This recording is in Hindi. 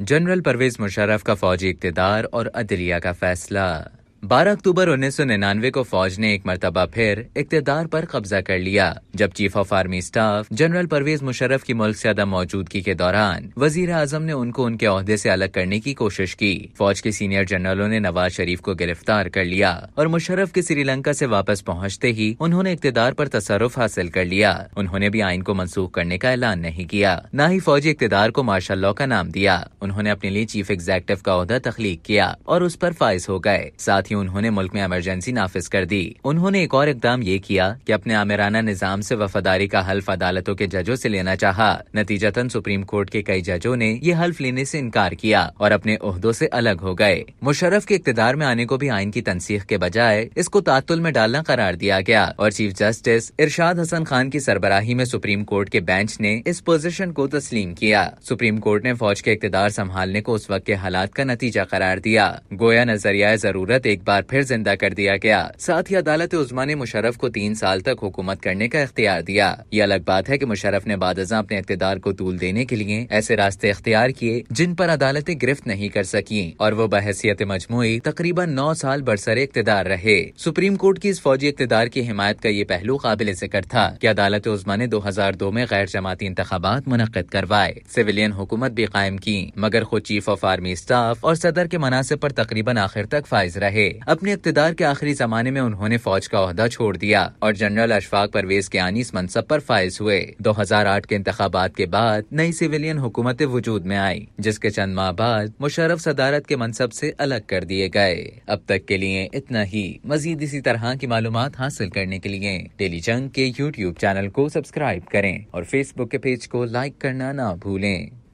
जनरल परवेज मुशर्रफ का फौजी इकतदार और अदलिया का फैसला 12 अक्टूबर 1999 को फौज ने एक मरतबा फिर इकतदार पर कब्जा कर लिया जब chief of army staff general Pervez Musharraf की मुल्क से अदम मौजूदगी के दौरान वजीर आजम ने उनको उनके अहदे से अलग करने की कोशिश की फौज के सीनियर जनरलों ने नवाज शरीफ को गिरफ्तार कर लिया और मुशर्रफ के श्रीलंका से वापस पहुंचते ही उन्होंने इकतदार पर तसरफ हासिल कर लिया उन्होंने भी आइन को मनसूख करने का ऐलान नहीं किया न ही फौजी इकतदार को मार्शल लॉ का नाम दिया उन्होंने अपने लिए चीफ एग्जेक्टिव का अहदा तख्लीक किया और उस पर फायज हो गए साथ ही उन्होंने मुल्क में इमरजेंसी नाफिज कर दी उन्होंने एक और इकदाम ये किया कि अपने आमिराना निजाम से वफादारी का हल्फ अदालतों के जजों से लेना चाहा नतीजतन सुप्रीम कोर्ट के कई जजों ने ये हल्फ लेने से इनकार किया और अपने अहदों से अलग हो गए मुशरफ के इकतदार में आने को भी आइन की तनसीख के बजाय इसको तातुल में डालना करार दिया गया और चीफ जस्टिस इरशाद हसन खान की सरबराही में सुप्रीम कोर्ट के बेंच ने इस पोजीशन को तस्लीम किया सुप्रीम कोर्ट ने फौज के इकतदार संभालने को उस वक्त के हालात का नतीजा करार दिया गोया नजरिया जरूरत एक एक बार फिर जिंदा कर दिया गया साथ ही अदालत उजमा ने मुशरफ को तीन साल तक हुकूमत करने का इख्तियार दिया ये अलग बात है की मुशरफ ने बाद अपने इकतदार को तूल देने के लिए ऐसे रास्ते इख्तियार किए जिन पर अदालतें गिरफ्त नहीं कर सकी और वो बहसीत मजमू तकरीबन नौ साल बरसरे इकतदार रहे सुप्रीम कोर्ट की इस फौजी इकतदार की हिमायत का ये पहलू काबिल जिक्र था की अदालत उजमा ने दो हजार दो में गैर जमाती इंतबात मुनद करवाए सिविलियन हुकूमत भी कायम की मगर खुद चीफ ऑफ आर्मी स्टाफ और सदर के मनासिब आरोप तकरीबन आखिर तक फाइज रहे अपने इकतदार के आखिरी जमाने में उन्होंने फौज का अहदा छोड़ दिया और जनरल अशफाक परवेज के आनी इस मनसब पर फायज हुए 2008 के इंतबात के बाद नई सिविलियन हुकूमत वजूद में आई जिसके चंद माह बाद मुशरफ सदारत के मनसब से अलग कर दिए गए अब तक के लिए इतना ही मजीद इसी तरह की मालूम हासिल करने के लिए डेली जंग के यूट्यूब चैनल को सब्सक्राइब करें और फेसबुक के पेज को लाइक करना ना भूलें